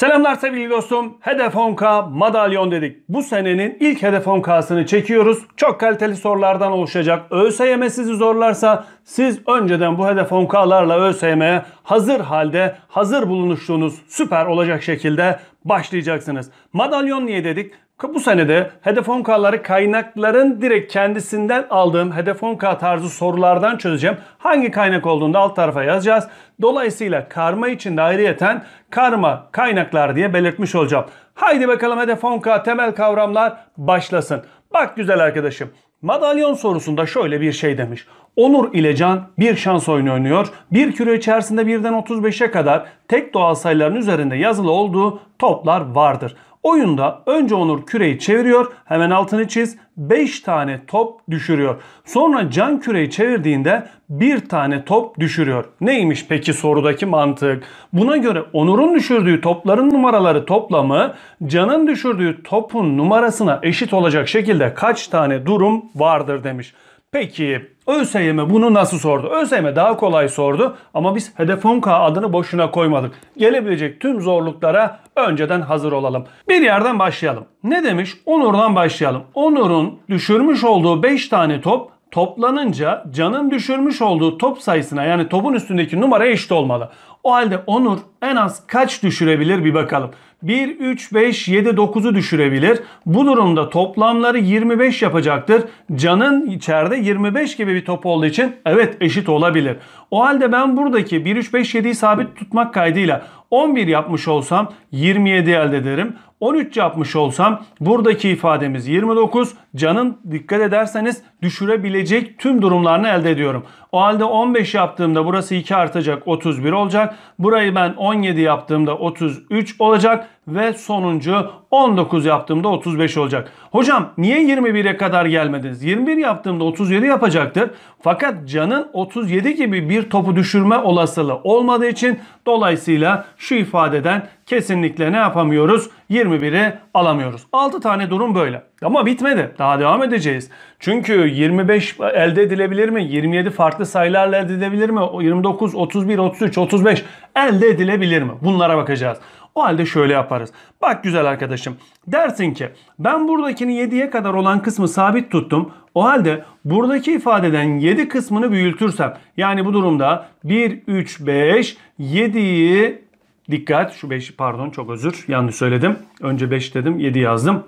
Selamlar sevgili dostum. Hedef 10K madalyon dedik. Bu senenin ilk hedef 10K'sını çekiyoruz. Çok kaliteli sorulardan oluşacak. ÖSYM sizi zorlarsa siz önceden bu hedef 10K'larla ÖSYM'ye hazır halde hazır bulunuştuğunuz süper olacak şekilde başlayacaksınız. Madalyon niye dedik? Bu senede hedef 10K'ları kaynakların direkt kendisinden aldığım hedef 10K tarzı sorulardan çözeceğim. Hangi kaynak olduğunu da alt tarafa yazacağız. Dolayısıyla karma içinde ayrıyeten karma kaynaklar diye belirtmiş olacağım. Haydi bakalım hedef 10K temel kavramlar başlasın. Bak güzel arkadaşım. Madalyon sorusunda şöyle bir şey demiş. Onur ile Can bir şans oyunu oynuyor. Bir küre içerisinde birden 35'e kadar tek doğal sayıların üzerinde yazılı olduğu toplar vardır. Oyunda önce Onur küreyi çeviriyor. Hemen altını çiz. 5 tane top düşürüyor. Sonra Can küreyi çevirdiğinde 1 tane top düşürüyor. Neymiş peki sorudaki mantık? Buna göre Onur'un düşürdüğü topların numaraları toplamı Can'ın düşürdüğü topun numarasına eşit olacak şekilde kaç tane durum vardır demiş. Peki ÖSYM bunu nasıl sordu? ÖSYM daha kolay sordu ama biz hedef 10K adını boşuna koymadık. Gelebilecek tüm zorluklara önceden hazır olalım. Bir yerden başlayalım. Ne demiş? Onur'dan başlayalım. Onur'un düşürmüş olduğu 5 tane top toplanınca canın düşürmüş olduğu top sayısına yani topun üstündeki numara eşit olmalı. O halde Onur en az kaç düşürebilir bir bakalım. 1, 3, 5, 7, 9'u düşürebilir. Bu durumda toplamları 25 yapacaktır. Can'ın içeride 25 gibi bir top olduğu için evet eşit olabilir. O halde ben buradaki 1, 3, 5, 7'yi sabit tutmak kaydıyla 11 yapmış olsam 27 elde ederim. 13 yapmış olsam buradaki ifademiz 29 canın dikkat ederseniz düşürebilecek tüm durumlarını elde ediyorum. O halde 15 yaptığımda burası 2 artacak 31 olacak. Burayı ben 17 yaptığımda 33 olacak ve sonuncu 19 yaptığımda 35 olacak. Hocam niye 21'e kadar gelmediniz? 21 yaptığımda 37 yapacaktır. Fakat canın 37 gibi bir topu düşürme olasılığı olmadığı için dolayısıyla şu ifadeden kesinlikle ne yapamıyoruz? 21'i alamıyoruz. 6 tane durum böyle. Ama bitmedi. Daha devam edeceğiz. Çünkü 25 elde edilebilir mi? 27 farklı sayılarla elde edilebilir mi? 29, 31, 33, 35 elde edilebilir mi? Bunlara bakacağız. O halde şöyle yaparız. Bak güzel arkadaşım. Dersin ki ben buradakini 7'ye kadar olan kısmı sabit tuttum. O halde buradaki ifadeden 7 kısmını büyütürsem yani bu durumda 1, 3, 5, 7'yi dikkat şu 5 pardon çok özür yanlış söyledim. Önce 5 dedim 7 yazdım.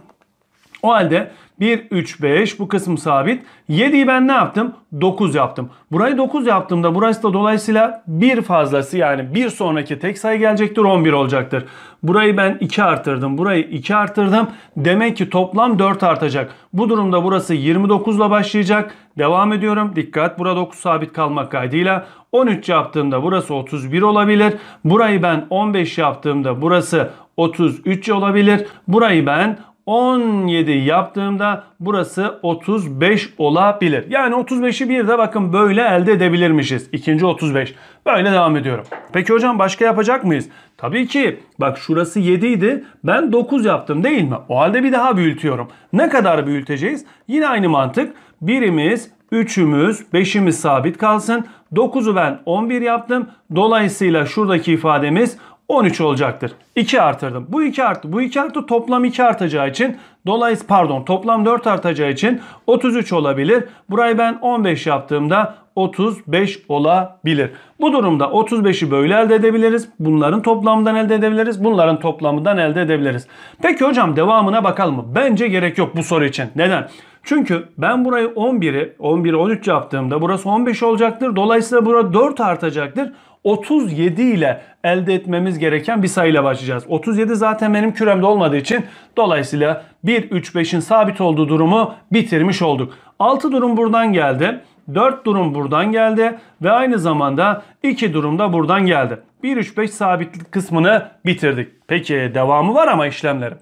O halde 1, 3, 5 bu kısım sabit. 7'yi ben ne yaptım? 9 yaptım. Burayı 9 yaptığımda burası da dolayısıyla 1 fazlası yani bir sonraki tek sayı gelecektir 11 olacaktır. Burayı ben 2 artırdım. Burayı 2 artırdım. Demek ki toplam 4 artacak. Bu durumda burası 29 ile başlayacak. Devam ediyorum. Dikkat burada 9 sabit kalmak kaydıyla. 13 yaptığımda burası 31 olabilir. Burayı ben 15 yaptığımda burası 33 olabilir. Burayı ben 17 yaptığımda burası 35 olabilir. Yani 35'i bir de bakın böyle elde edebilirmişiz. İkinci 35. Böyle devam ediyorum. Peki hocam başka yapacak mıyız? Tabii ki. Bak şurası 7 idi. Ben 9 yaptım değil mi? O halde bir daha büyütüyorum. Ne kadar büyüteceğiz? Yine aynı mantık. Birimiz, üçümüz, beşimiz sabit kalsın. 9'u ben 11 yaptım. Dolayısıyla şuradaki ifademiz 13 olacaktır. 2 artırdım. Bu 2 arttı. Bu 2 arttı toplam 2 artacağı için dolayısıyla pardon toplam 4 artacağı için 33 olabilir. Burayı ben 15 yaptığımda 35 olabilir. Bu durumda 35'i böyle elde edebiliriz. Bunların toplamından elde edebiliriz. Bunların toplamından elde edebiliriz. Peki hocam devamına bakalım mı? Bence gerek yok bu soru için. Neden? Çünkü ben burayı 11'i 11'i 13 yaptığımda burası 15 olacaktır. Dolayısıyla burada 4 artacaktır. 37 ile elde etmemiz gereken bir sayıyla başlayacağız. 37 zaten benim küremde olmadığı için dolayısıyla 1, 3, 5'in sabit olduğu durumu bitirmiş olduk. 6 durum buradan geldi. 4 durum buradan geldi ve aynı zamanda 2 durum da buradan geldi. 1, 3, 5 sabitlik kısmını bitirdik. Peki devamı var ama işlemleri.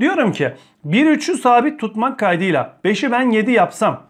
Diyorum ki 1, 3'ü sabit tutmak kaydıyla 5'i ben 7 yapsam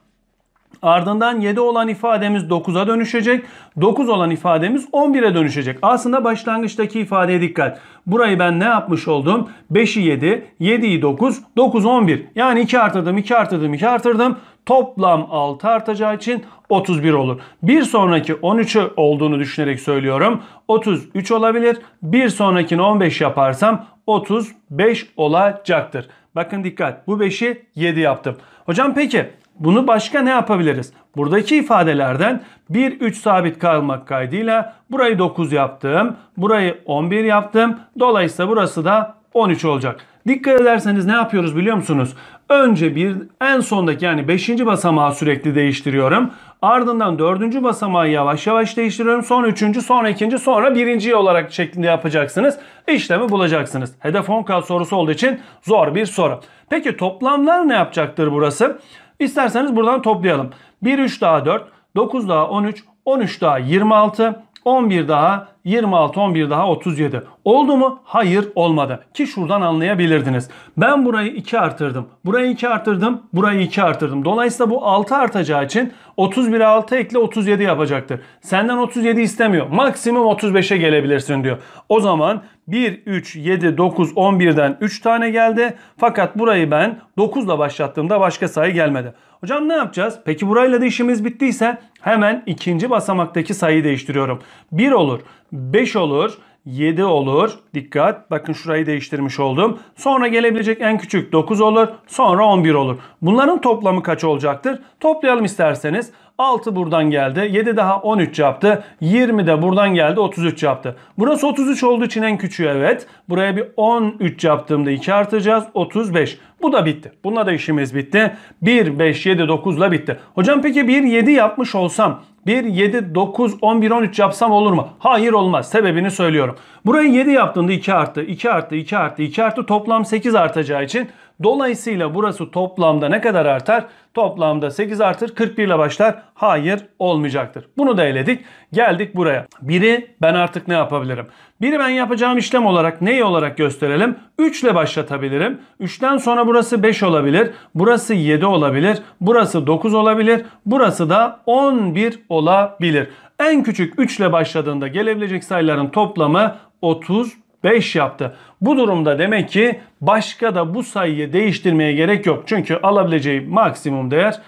Ardından 7 olan ifademiz 9'a dönüşecek. 9 olan ifademiz 11'e dönüşecek. Aslında başlangıçtaki ifadeye dikkat. Burayı ben ne yapmış oldum? 5'i 7, 7'yi 9, 9 11. Yani 2 artırdım, 2 artırdım, 2 artırdım. Toplam 6 artacağı için 31 olur. Bir sonraki 13'ü olduğunu düşünerek söylüyorum. 33 olabilir. Bir sonrakini 15 yaparsam 35 olacaktır. Bakın dikkat bu 5'i 7 yaptım. Hocam peki bunu başka ne yapabiliriz? Buradaki ifadelerden 1, 3 sabit kalmak kaydıyla burayı 9 yaptım. Burayı 11 yaptım. Dolayısıyla burası da 13 olacak. Dikkat ederseniz ne yapıyoruz biliyor musunuz? Önce bir en sondaki yani 5. basamağı sürekli değiştiriyorum. Ardından 4. basamağı yavaş yavaş değiştiriyorum. son 3. sonra 2. sonra 1. olarak şeklinde yapacaksınız. İşlemi bulacaksınız. Hedef 10 sorusu olduğu için zor bir soru. Peki toplamlar ne yapacaktır burası? Burası. İsterseniz buradan toplayalım. 1 3 daha 4, 9 daha 13, 13 daha 26, 11 daha 26 11 daha 37. Oldu mu? Hayır olmadı. Ki şuradan anlayabilirdiniz. Ben burayı 2 artırdım. Burayı 2 artırdım. Burayı 2 artırdım. Dolayısıyla bu 6 artacağı için 31'e 6 ekle 37 yapacaktır. Senden 37 istemiyor. Maksimum 35'e gelebilirsin diyor. O zaman 1, 3, 7, 9, 11'den 3 tane geldi. Fakat burayı ben 9 ile başlattığımda başka sayı gelmedi. Hocam ne yapacağız? Peki burayla da işimiz bittiyse Hemen ikinci basamaktaki sayıyı değiştiriyorum. 1 olur, 5 olur, 7 olur. Dikkat bakın şurayı değiştirmiş oldum. Sonra gelebilecek en küçük 9 olur. Sonra 11 olur. Bunların toplamı kaç olacaktır? Toplayalım isterseniz. 6 buradan geldi. 7 daha 13 yaptı. 20 de buradan geldi 33 yaptı. Burası 33 olduğu için en küçüğü evet. Buraya bir 13 yaptığımda 2 artacağız. 35. Bu da bitti. Bununla da işimiz bitti. 1, 5, 7, 9 ile bitti. Hocam peki 1, 7 yapmış olsam 1, 7, 9, 11, 13 yapsam olur mu? Hayır olmaz. Sebebini söylüyorum. Burayı 7 yaptığında 2 arttı, 2 arttı, 2 arttı, 2 arttı. Toplam 8 artacağı için Dolayısıyla burası toplamda ne kadar artar? Toplamda 8 artır 41 ile başlar. Hayır olmayacaktır. Bunu da eledik. Geldik buraya. Biri ben artık ne yapabilirim? Biri ben yapacağım işlem olarak neyi olarak gösterelim? 3 ile başlatabilirim. 3'ten sonra burası 5 olabilir. Burası 7 olabilir. Burası 9 olabilir. Burası da 11 olabilir. En küçük 3 ile başladığında gelebilecek sayıların toplamı 30 5 yaptı. Bu durumda demek ki başka da bu sayıyı değiştirmeye gerek yok. Çünkü alabileceği maksimum değer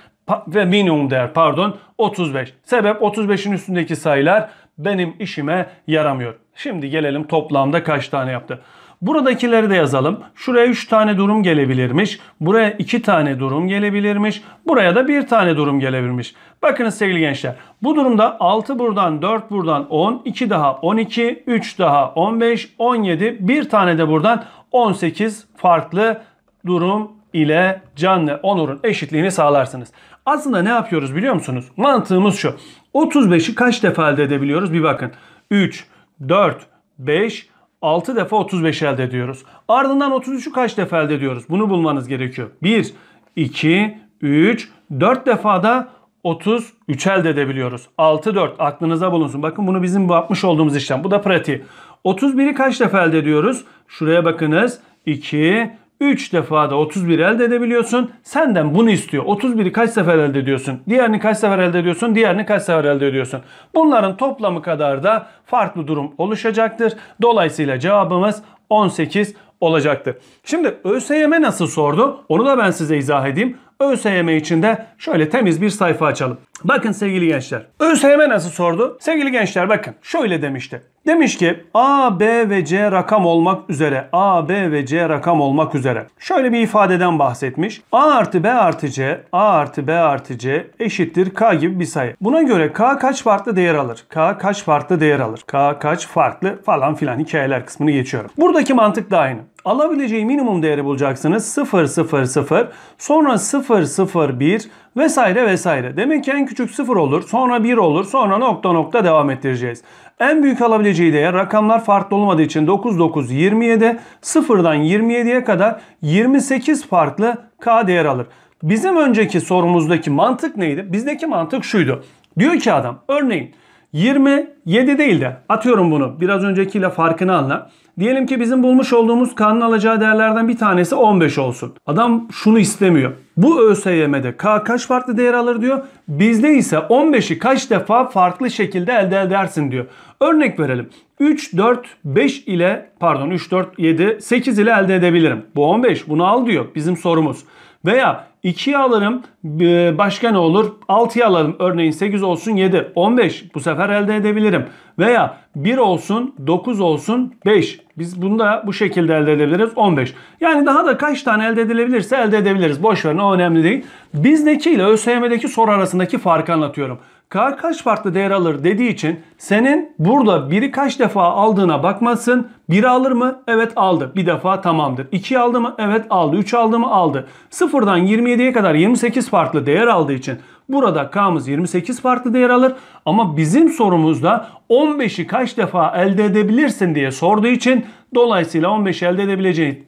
ve minimum değer pardon 35. Sebep 35'in üstündeki sayılar benim işime yaramıyor. Şimdi gelelim toplamda kaç tane yaptı. Buradakileri de yazalım. Şuraya 3 tane durum gelebilirmiş. Buraya 2 tane durum gelebilirmiş. Buraya da 1 tane durum gelebilirmiş. Bakınız sevgili gençler. Bu durumda 6 buradan 4 buradan 10, 2 daha 12, 3 daha 15, 17, 1 tane de buradan 18 farklı durum ile canlı onurun eşitliğini sağlarsınız. Aslında ne yapıyoruz biliyor musunuz? Mantığımız şu. 35'i kaç defa elde edebiliyoruz? Bir bakın. 3, 4, 5, 6 defa 35 elde ediyoruz. Ardından 33'ü kaç defa elde ediyoruz? Bunu bulmanız gerekiyor. 1, 2, 3, 4 defa da 33 elde edebiliyoruz. 6, 4 aklınıza bulunsun. Bakın bunu bizim yapmış olduğumuz işlem. Bu da pratiği. 31'i kaç defa elde ediyoruz? Şuraya bakınız. 2, 3 defada 31 elde edebiliyorsun. Senden bunu istiyor. 31'i kaç sefer elde ediyorsun? Diğerini kaç sefer elde ediyorsun? Diğerini kaç sefer elde ediyorsun? Bunların toplamı kadar da farklı durum oluşacaktır. Dolayısıyla cevabımız 18 olacaktır. Şimdi ÖSYM nasıl sordu? Onu da ben size izah edeyim. ÖSYM için de şöyle temiz bir sayfa açalım. Bakın sevgili gençler. ÖSYM nasıl sordu? Sevgili gençler bakın şöyle demişti. Demiş ki A, B ve C rakam olmak üzere. A, B ve C rakam olmak üzere. Şöyle bir ifadeden bahsetmiş. A artı B artı C, A artı B artı C eşittir K gibi bir sayı. Buna göre K kaç farklı değer alır? K kaç farklı değer alır? K kaç farklı falan filan hikayeler kısmını geçiyorum. Buradaki mantık da aynı alabileceği minimum değeri bulacaksınız. 0, 0, 0. Sonra 0, 0, 1 vesaire vesaire. Demek ki en küçük 0 olur. Sonra 1 olur. Sonra nokta nokta devam ettireceğiz. En büyük alabileceği değer rakamlar farklı olmadığı için 9, 9, 27. 0'dan 27'ye kadar 28 farklı K değer alır. Bizim önceki sorumuzdaki mantık neydi? Bizdeki mantık şuydu. Diyor ki adam örneğin 27 değil de atıyorum bunu biraz öncekiyle farkını anla. Diyelim ki bizim bulmuş olduğumuz kanın alacağı değerlerden bir tanesi 15 olsun. Adam şunu istemiyor. Bu ÖSYM'de K kaç farklı değer alır diyor. Bizde ise 15'i kaç defa farklı şekilde elde edersin diyor. Örnek verelim. 3, 4, 5 ile pardon 3, 4, 7, 8 ile elde edebilirim. Bu 15 bunu al diyor bizim sorumuz. Veya 2'ye alırım e, başka ne olur? 6'ya alalım örneğin 8 olsun 7. 15 bu sefer elde edebilirim. Veya 1 olsun 9 olsun 5. Biz bunu da bu şekilde elde edebiliriz 15. Yani daha da kaç tane elde edilebilirse elde edebiliriz. Boş verin o önemli değil. Biz Bizdekiyle ÖSYM'deki soru arasındaki farkı anlatıyorum kar kaç farklı değer alır dediği için senin burada biri kaç defa aldığına bakmasın Biri alır mı? Evet aldı. Bir defa tamamdır. 2 aldı mı? Evet aldı. 3 aldı mı? Aldı. Sıfırdan 27'ye kadar 28 farklı değer aldığı için burada K'mız 28 farklı değer alır. Ama bizim sorumuzda 15'i kaç defa elde edebilirsin diye sorduğu için dolayısıyla 15'i elde edebileceği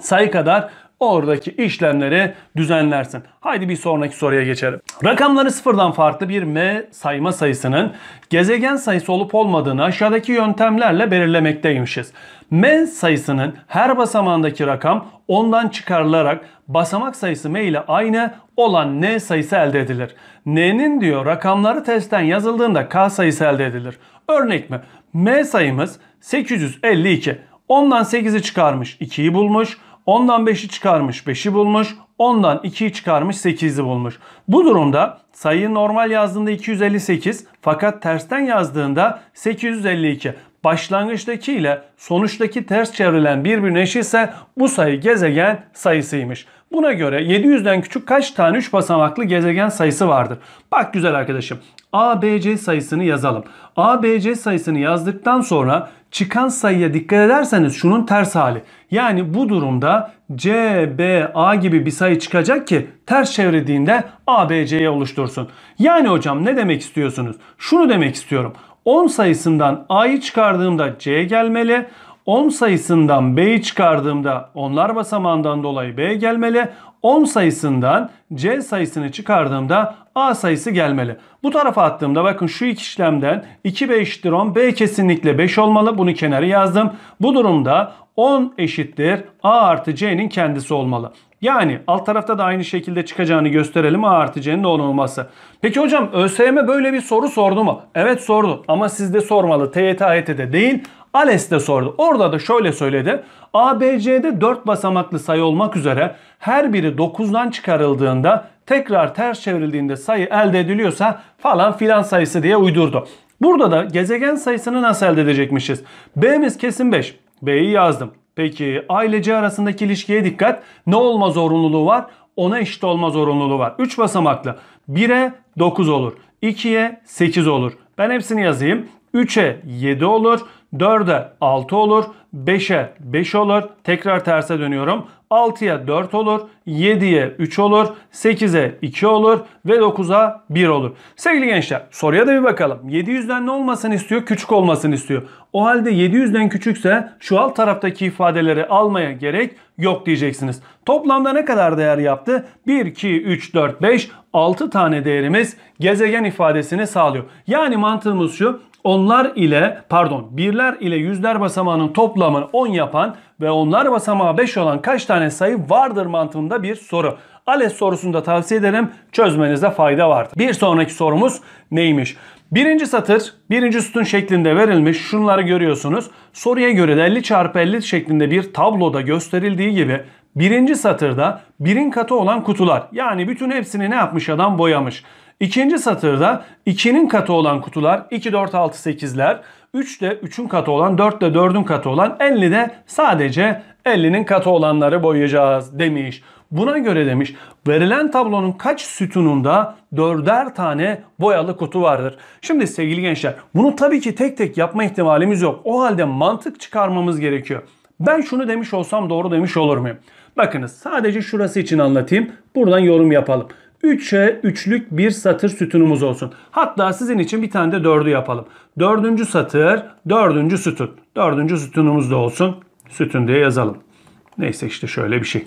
sayı kadar oradaki işlemleri düzenlersin. Haydi bir sonraki soruya geçelim. Rakamları sıfırdan farklı bir M sayma sayısının gezegen sayısı olup olmadığını aşağıdaki yöntemlerle belirlemekteymişiz. M sayısının her basamağındaki rakam ondan çıkarılarak basamak sayısı M ile aynı olan N sayısı elde edilir. N'nin diyor rakamları testten yazıldığında K sayısı elde edilir. Örnek mi? M sayımız 852. Ondan 8'i çıkarmış 2'yi bulmuş. 10'dan 5'i çıkarmış 5'i bulmuş. 10'dan 2'yi çıkarmış 8'i bulmuş. Bu durumda sayıyı normal yazdığında 258 fakat tersten yazdığında 852. Başlangıçtaki ile sonuçtaki ters çevrilen birbirine eşitse bu sayı gezegen sayısıymış. Buna göre 700'den küçük kaç tane 3 basamaklı gezegen sayısı vardır? Bak güzel arkadaşım. ABC sayısını yazalım. ABC sayısını yazdıktan sonra çıkan sayıya dikkat ederseniz şunun ters hali. Yani bu durumda CBA gibi bir sayı çıkacak ki ters çevirdiğinde ABC'ye oluştursun. Yani hocam ne demek istiyorsunuz? Şunu demek istiyorum. 10 sayısından A'yı çıkardığımda C gelmeli. 10 sayısından B'yi çıkardığımda onlar basamağından dolayı B gelmeli. 10 sayısından C sayısını çıkardığımda A sayısı gelmeli. Bu tarafa attığımda bakın şu iki işlemden 2B eşittir 10. B kesinlikle 5 olmalı. Bunu kenara yazdım. Bu durumda 10 eşittir A artı C'nin kendisi olmalı. Yani alt tarafta da aynı şekilde çıkacağını gösterelim A artı C'nin 10 olması. Peki hocam ÖSYM böyle bir soru sordu mu? Evet sordu ama sizde sormalı. TYT, AYT'de değil. ALES de sordu. Orada da şöyle söyledi. ABC'de 4 basamaklı sayı olmak üzere her biri 9'dan çıkarıldığında tekrar ters çevrildiğinde sayı elde ediliyorsa falan filan sayısı diye uydurdu. Burada da gezegen sayısını nasıl elde edecekmişiz? B'miz kesin 5. B'yi yazdım. Peki ailece arasındaki ilişkiye dikkat. Ne olma zorunluluğu var? Ona eşit olma zorunluluğu var. 3 basamaklı. 1'e 9 olur. 2'ye 8 olur. Ben hepsini yazayım. 3'e 7 olur. 4'e 6 olur. 5'e 5 olur. Tekrar terse dönüyorum. 6'ya 4 olur. 7'ye 3 olur. 8'e 2 olur. Ve 9'a 1 olur. Sevgili gençler soruya da bir bakalım. 700'den ne olmasını istiyor? Küçük olmasını istiyor. O halde 700'den küçükse şu alt taraftaki ifadeleri almaya gerek yok diyeceksiniz. Toplamda ne kadar değer yaptı? 1, 2, 3, 4, 5, 6 tane değerimiz gezegen ifadesini sağlıyor. Yani mantığımız şu onlar ile pardon birler ile yüzler basamağının toplamını 10 yapan ve onlar basamağı 5 olan kaç tane sayı vardır mantığında bir soru. ALES sorusunu da tavsiye ederim. Çözmenizde fayda vardır. Bir sonraki sorumuz neymiş? Birinci satır, birinci sütun şeklinde verilmiş. Şunları görüyorsunuz. Soruya göre de 50 çarpı 50 şeklinde bir tabloda gösterildiği gibi birinci satırda birin katı olan kutular. Yani bütün hepsini ne yapmış adam boyamış. İkinci satırda 2'nin katı olan kutular 2, 4, 6, 8'ler. 3 de 3'ün katı olan, 4 de 4'ün katı olan, 50 de sadece 50'nin katı olanları boyayacağız demiş. Buna göre demiş verilen tablonun kaç sütununda dörder tane boyalı kutu vardır. Şimdi sevgili gençler bunu tabii ki tek tek yapma ihtimalimiz yok. O halde mantık çıkarmamız gerekiyor. Ben şunu demiş olsam doğru demiş olur muyum? Bakınız sadece şurası için anlatayım. Buradan yorum yapalım. 3'e 3'lük bir satır sütunumuz olsun. Hatta sizin için bir tane de 4'ü yapalım. 4. satır, 4. sütun. 4. sütunumuz da olsun. Sütun diye yazalım. Neyse işte şöyle bir şey.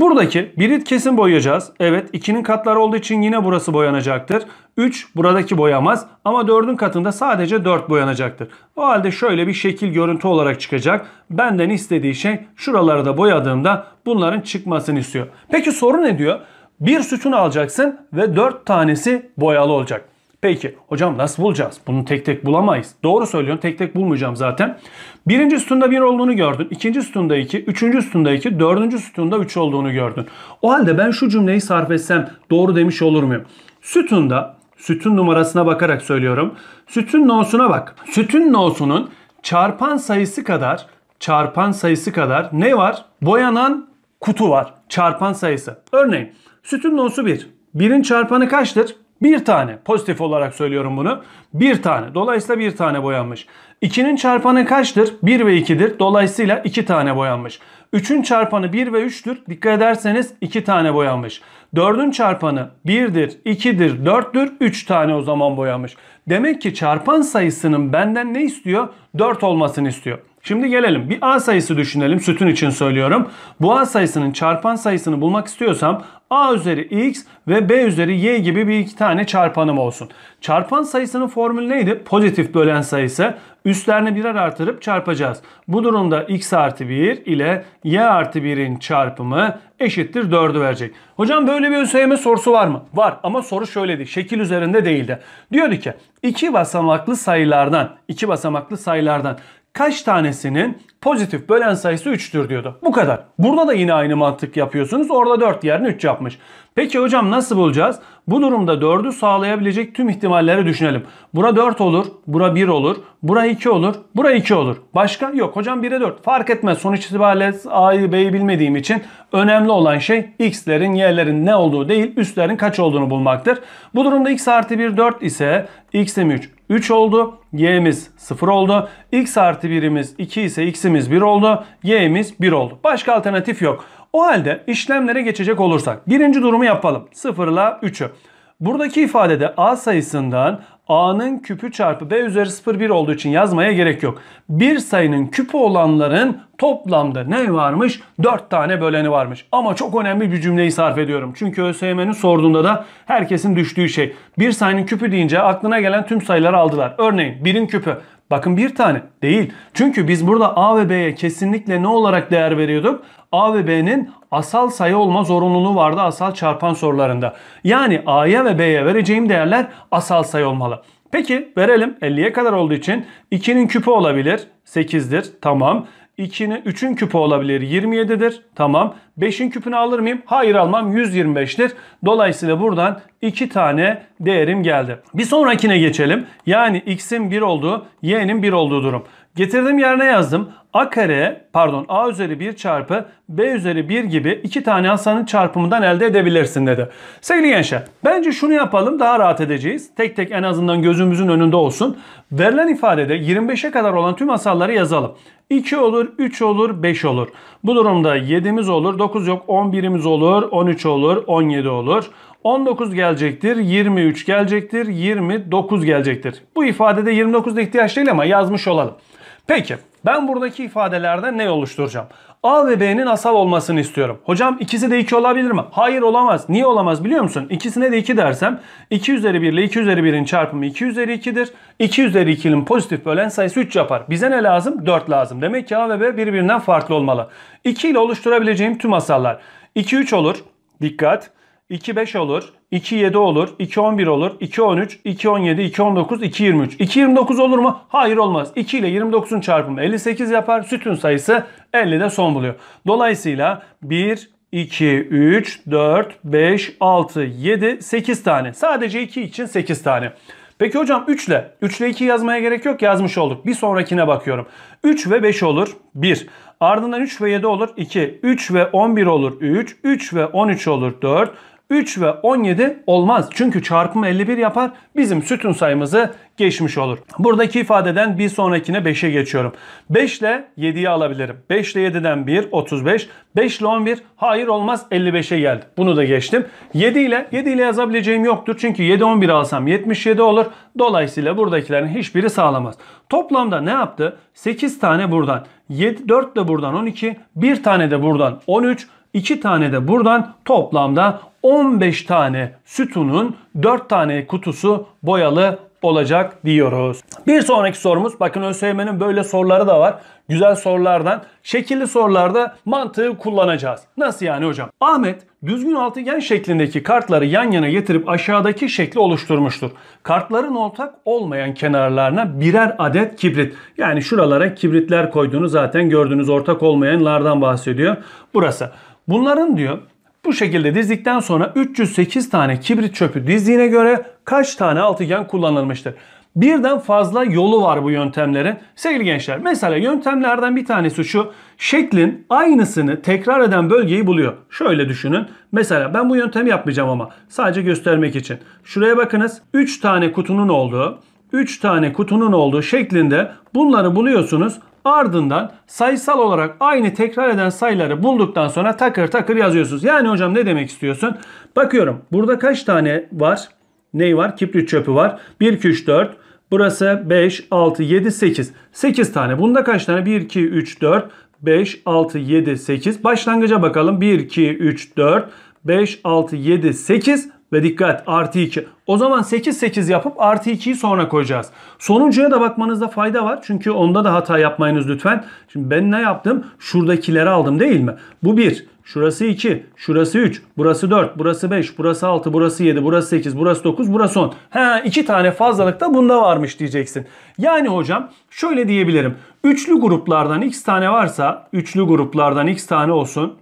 Buradaki biri kesin boyayacağız. Evet 2'nin katları olduğu için yine burası boyanacaktır. 3 buradaki boyamaz ama 4'ün katında sadece 4 boyanacaktır. O halde şöyle bir şekil görüntü olarak çıkacak. Benden istediği şey şuraları da boyadığımda bunların çıkmasını istiyor. Peki soru ne diyor? bir sütun alacaksın ve 4 tanesi boyalı olacak. Peki hocam nasıl bulacağız? Bunu tek tek bulamayız. Doğru söylüyorsun tek tek bulmayacağım zaten. Birinci sütunda bir olduğunu gördün. ikinci sütunda iki. Üçüncü sütunda iki. Dördüncü sütunda üç olduğunu gördün. O halde ben şu cümleyi sarf etsem doğru demiş olur muyum? Sütunda, sütun numarasına bakarak söylüyorum. Sütun nosuna bak. Sütun nosunun çarpan sayısı kadar, çarpan sayısı kadar ne var? Boyanan kutu var. Çarpan sayısı. Örneğin Sütün nosu 1. 1'in çarpanı kaçtır? 1 tane. Pozitif olarak söylüyorum bunu. 1 tane. Dolayısıyla 1 tane boyanmış. 2'nin çarpanı kaçtır? 1 ve 2'dir. Dolayısıyla 2 tane boyanmış. 3'ün çarpanı 1 ve 3'tür. Dikkat ederseniz 2 tane boyanmış. 4'ün çarpanı 1'dir, 2'dir, 4'tür. 3 tane o zaman boyanmış. Demek ki çarpan sayısının benden ne istiyor? 4 olmasını istiyor. Şimdi gelelim bir A sayısı düşünelim sütün için söylüyorum. Bu A sayısının çarpan sayısını bulmak istiyorsam A üzeri X ve B üzeri Y gibi bir iki tane çarpanım olsun. Çarpan sayısının formülü neydi? Pozitif bölen sayısı. Üstlerini birer artırıp çarpacağız. Bu durumda X artı 1 ile Y artı 1'in çarpımı eşittir 4'ü verecek. Hocam böyle bir ÖSYM sorusu var mı? Var ama soru şöyleydi. Şekil üzerinde değildi. Diyordu ki iki basamaklı sayılardan iki basamaklı sayılardan kaç tanesinin pozitif bölen sayısı 3'tür diyordu. Bu kadar. Burada da yine aynı mantık yapıyorsunuz. Orada 4 yerine 3 yapmış. Peki hocam nasıl bulacağız? Bu durumda 4'ü sağlayabilecek tüm ihtimalleri düşünelim. Bura 4 olur, bura 1 olur, bura 2 olur, bura 2 olur. Başka? Yok hocam 1'e 4. Fark etmez. Sonuç itibariyle A'yı B'yi bilmediğim için önemli olan şey X'lerin, yerlerin ne olduğu değil, üstlerin kaç olduğunu bulmaktır. Bu durumda X artı 1 4 ise X'im 3, 3 oldu. Y'miz 0 oldu. X artı 1'imiz 2 ise X'imiz 1 oldu. Y'miz 1 oldu. Başka alternatif yok. O halde işlemlere geçecek olursak birinci durumu yapalım. 0 ile 3'ü. Buradaki ifadede A sayısından A'nın küpü çarpı B üzeri 0,1 olduğu için yazmaya gerek yok. Bir sayının küpü olanların toplamda ne varmış? 4 tane böleni varmış. Ama çok önemli bir cümleyi sarf ediyorum. Çünkü ÖSYM'nin sorduğunda da herkesin düştüğü şey. Bir sayının küpü deyince aklına gelen tüm sayıları aldılar. Örneğin 1'in küpü Bakın bir tane değil. Çünkü biz burada A ve B'ye kesinlikle ne olarak değer veriyorduk? A ve B'nin asal sayı olma zorunluluğu vardı asal çarpan sorularında. Yani A'ya ve B'ye vereceğim değerler asal sayı olmalı. Peki verelim 50'ye kadar olduğu için 2'nin küpü olabilir. 8'dir. Tamam. 2'nin 3'ün küpü olabilir 27'dir. Tamam. 5'in küpünü alır mıyım? Hayır almam 125'tir. Dolayısıyla buradan 2 tane değerim geldi. Bir sonrakine geçelim. Yani x'in 1 olduğu, y'nin 1 olduğu durum. Getirdim yerine yazdım. A kare pardon A üzeri 1 çarpı B üzeri 1 gibi iki tane hasanın çarpımından elde edebilirsin dedi. Sevgili gençler bence şunu yapalım daha rahat edeceğiz. Tek tek en azından gözümüzün önünde olsun. Verilen ifadede 25'e kadar olan tüm hasalları yazalım. 2 olur, 3 olur, 5 olur. Bu durumda 7'miz olur, 9 yok, 11'imiz olur, 13 olur, 17 olur. 19 gelecektir, 23 gelecektir, 29 gelecektir. Bu ifadede 29'da ihtiyaç değil ama yazmış olalım. Peki ben buradaki ifadelerde ne oluşturacağım? A ve B'nin asal olmasını istiyorum. Hocam ikisi de 2 olabilir mi? Hayır olamaz. Niye olamaz biliyor musun? İkisine de 2 dersem 2 üzeri 1 ile 2 üzeri 1'in çarpımı 2 üzeri 2'dir. 2 üzeri 2'nin pozitif bölen sayısı 3 yapar. Bize ne lazım? 4 lazım. Demek ki A ve B birbirinden farklı olmalı. 2 ile oluşturabileceğim tüm asallar 2 3 olur. Dikkat. 2-5 olur, 2-7 olur, 2-11 olur, 2-13, 2-17, 2-19, 2-23. 2-29 olur mu? Hayır olmaz. 2 ile 29'un çarpımı 58 yapar. Sütun sayısı 50'de son buluyor. Dolayısıyla 1, 2, 3, 4, 5, 6, 7, 8 tane. Sadece 2 için 8 tane. Peki hocam 3 ile. 3 ile 2 yazmaya gerek yok yazmış olduk. Bir sonrakine bakıyorum. 3 ve 5 olur 1. Ardından 3 ve 7 olur 2. 3 ve 11 olur 3. 3 ve 13 olur 4. 3 ve 17 olmaz. Çünkü çarpımı 51 yapar. Bizim sütun sayımızı geçmiş olur. Buradaki ifadeden bir sonrakine 5'e geçiyorum. 5 ile 7'yi alabilirim. 5 ile 7'den 1 35. 5 ile 11 hayır olmaz 55'e geldi. Bunu da geçtim. 7 ile 7 ile yazabileceğim yoktur. Çünkü 7 11 alsam 77 olur. Dolayısıyla buradakilerin hiçbiri sağlamaz. Toplamda ne yaptı? 8 tane buradan. 7, 4 de buradan 12. 1 tane de buradan 13. 2 tane de buradan toplamda 15 tane sütunun 4 tane kutusu boyalı olacak diyoruz. Bir sonraki sorumuz bakın ÖSYM'nin böyle soruları da var. Güzel sorulardan şekilli sorularda mantığı kullanacağız. Nasıl yani hocam? Ahmet düzgün altıgen şeklindeki kartları yan yana getirip aşağıdaki şekli oluşturmuştur. Kartların ortak olmayan kenarlarına birer adet kibrit. Yani şuralara kibritler koyduğunu zaten gördüğünüz ortak olmayanlardan bahsediyor. Burası. Bunların diyor bu şekilde dizdikten sonra 308 tane kibrit çöpü dizdiğine göre kaç tane altıgen kullanılmıştır? Birden fazla yolu var bu yöntemlerin. Sevgili gençler mesela yöntemlerden bir tanesi şu. Şeklin aynısını tekrar eden bölgeyi buluyor. Şöyle düşünün. Mesela ben bu yöntemi yapmayacağım ama sadece göstermek için. Şuraya bakınız. 3 tane kutunun olduğu, 3 tane kutunun olduğu şeklinde bunları buluyorsunuz. Ardından sayısal olarak aynı tekrar eden sayıları bulduktan sonra takır takır yazıyorsunuz. Yani hocam ne demek istiyorsun? Bakıyorum burada kaç tane var? Ney var? Kibrit çöpü var. 1, 2, 3, 4. Burası 5, 6, 7, 8. 8 tane. Bunda kaç tane? 1, 2, 3, 4, 5, 6, 7, 8. Başlangıca bakalım. 1, 2, 3, 4, 5, 6, 7, 8. Ve dikkat artı 2. O zaman 8 8 yapıp artı 2'yi sonra koyacağız. Sonuncuya da bakmanızda fayda var. Çünkü onda da hata yapmayınız lütfen. Şimdi ben ne yaptım? Şuradakileri aldım değil mi? Bu 1. Şurası 2, şurası 3, burası 4, burası 5, burası 6, burası 7, burası 8, burası 9, burası 10. He 2 tane fazlalık da bunda varmış diyeceksin. Yani hocam şöyle diyebilirim. Üçlü gruplardan x tane varsa, üçlü gruplardan x tane olsun.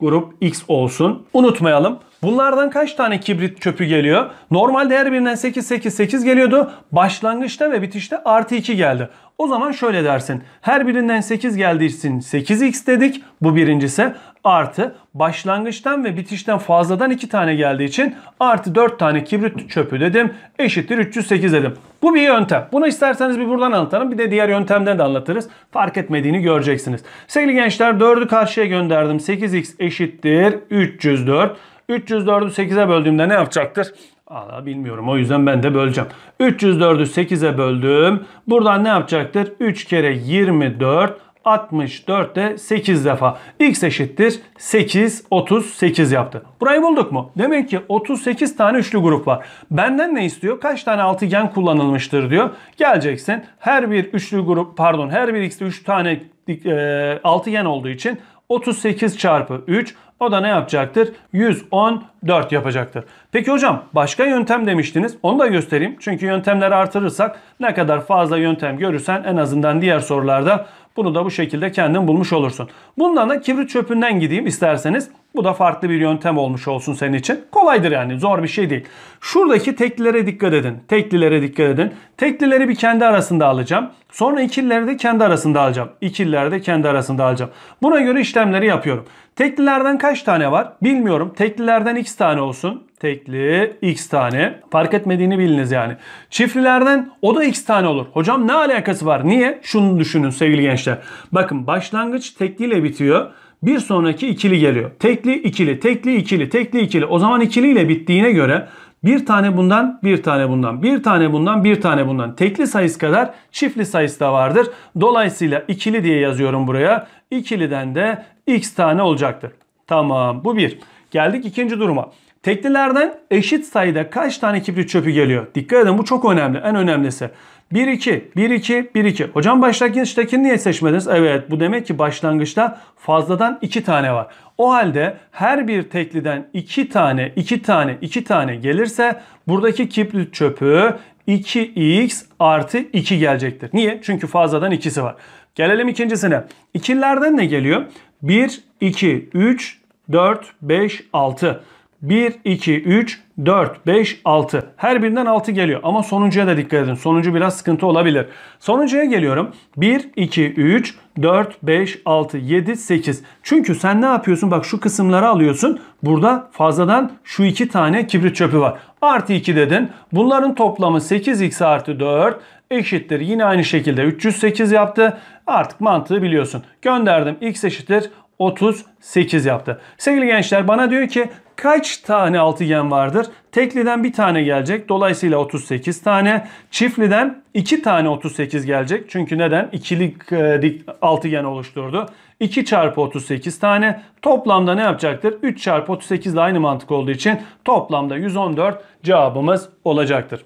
Grup x olsun. Unutmayalım. Bunlardan kaç tane kibrit çöpü geliyor? Normalde her birinden 8, 8, 8 geliyordu. Başlangıçta ve bitişte artı 2 geldi. O zaman şöyle dersin. Her birinden 8 geldiysin, 8x dedik. Bu birincisi. Artı başlangıçtan ve bitişten fazladan 2 tane geldiği için artı 4 tane kibrit çöpü dedim. Eşittir 308 dedim. Bu bir yöntem. Bunu isterseniz bir buradan anlatalım. Bir de diğer yöntemden de anlatırız. Fark etmediğini göreceksiniz. Sevgili gençler 4'ü karşıya gönderdim. 8x eşittir 304. 304'ü 8'e böldüğümde ne yapacaktır? Allah bilmiyorum. O yüzden ben de böleceğim. 304'ü 8'e böldüm. Buradan ne yapacaktır? 3 kere 24 64 de 8 defa. X eşittir 8, 38 yaptı. Burayı bulduk mu? Demek ki 38 tane üçlü grup var. Benden ne istiyor? Kaç tane altıgen kullanılmıştır diyor. Geleceksin. Her bir üçlü grup pardon her bir x'te 3 tane e, altıgen olduğu için 38 çarpı 3 o da ne yapacaktır? 114 yapacaktır. Peki hocam başka yöntem demiştiniz. Onu da göstereyim. Çünkü yöntemleri artırırsak ne kadar fazla yöntem görürsen en azından diğer sorularda bunu da bu şekilde kendin bulmuş olursun. Bundan da kibrit çöpünden gideyim isterseniz. Bu da farklı bir yöntem olmuş olsun senin için. Kolaydır yani zor bir şey değil. Şuradaki teklilere dikkat edin. Teklilere dikkat edin. Teklileri bir kendi arasında alacağım. Sonra ikilileri de kendi arasında alacağım. İkilileri de kendi arasında alacağım. Buna göre işlemleri yapıyorum. Teklilerden kaç tane var? Bilmiyorum. Teklilerden x tane olsun. Tekli x tane. Fark etmediğini biliniz yani. Çiftlilerden o da x tane olur. Hocam ne alakası var? Niye? Şunu düşünün sevgili gençler. Bakın başlangıç tekliyle bitiyor. Bir sonraki ikili geliyor. Tekli ikili, tekli ikili, tekli ikili. O zaman ikiliyle bittiğine göre bir tane bundan, bir tane bundan, bir tane bundan, bir tane bundan. Tekli sayısı kadar çiftli sayısı da vardır. Dolayısıyla ikili diye yazıyorum buraya. İkiliden de x tane olacaktır. Tamam bu bir. Geldik ikinci duruma. Teklilerden eşit sayıda kaç tane kibrit çöpü geliyor? Dikkat edin bu çok önemli. En önemlisi. 1 2 1 2 1 2. Hocam başlangıçtakini niye seçmediniz? Evet bu demek ki başlangıçta fazladan 2 tane var. O halde her bir tekliden 2 tane 2 tane 2 tane gelirse buradaki kibrit çöpü 2x artı 2 gelecektir. Niye? Çünkü fazladan ikisi var. Gelelim ikincisine. İkilerden ne geliyor? 1, 2, 3, 4, 5, 6. 1, 2, 3, 4, 5, 6. Her birinden 6 geliyor. Ama sonuncuya da dikkat edin. Sonuncu biraz sıkıntı olabilir. Sonuncuya geliyorum. 1, 2, 3, 4, 5, 6, 7, 8. Çünkü sen ne yapıyorsun? Bak şu kısımları alıyorsun. Burada fazladan şu iki tane kibrit çöpü var. Artı 2 dedin. Bunların toplamı 8x artı 4 eşittir. Yine aynı şekilde 308 yaptı. Artık mantığı biliyorsun. Gönderdim x eşittir 38 yaptı. Sevgili gençler bana diyor ki kaç tane altıgen vardır? Tekliden bir tane gelecek. Dolayısıyla 38 tane. Çiftliden 2 tane 38 gelecek. Çünkü neden? İkilik e, dik, altıgen oluşturdu. 2 çarpı 38 tane. Toplamda ne yapacaktır? 3 çarpı 38 de aynı mantık olduğu için toplamda 114 cevabımız olacaktır.